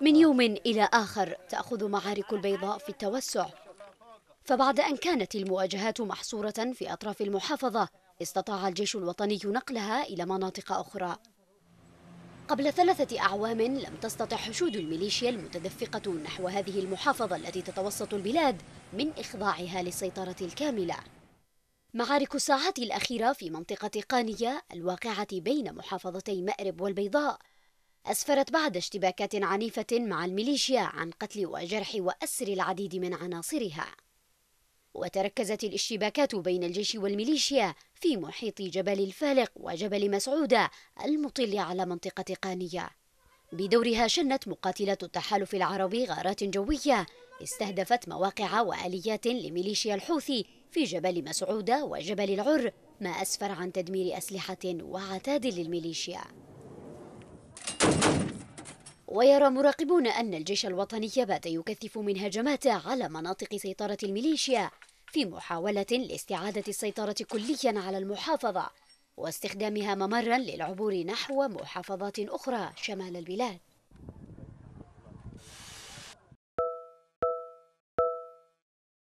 من يوم إلى آخر تأخذ معارك البيضاء في التوسع فبعد أن كانت المواجهات محصورة في أطراف المحافظة استطاع الجيش الوطني نقلها إلى مناطق أخرى قبل ثلاثة أعوام لم تستطع حشود الميليشيا المتدفقة نحو هذه المحافظة التي تتوسط البلاد من إخضاعها للسيطرة الكاملة معارك الساعات الأخيرة في منطقة قانية الواقعة بين محافظتي مأرب والبيضاء أسفرت بعد اشتباكات عنيفة مع الميليشيا عن قتل وجرح وأسر العديد من عناصرها وتركزت الاشتباكات بين الجيش والميليشيا في محيط جبل الفالق وجبل مسعودة المطل على منطقة قانية بدورها شنت مقاتلة التحالف العربي غارات جوية استهدفت مواقع وآليات لميليشيا الحوثي في جبل مسعودة وجبل العر ما أسفر عن تدمير أسلحة وعتاد للميليشيا ويرى مراقبون أن الجيش الوطني بات يكثف من هجماته على مناطق سيطرة الميليشيا في محاولة لاستعادة السيطرة كليا على المحافظة واستخدامها ممرا للعبور نحو محافظات أخرى شمال البلاد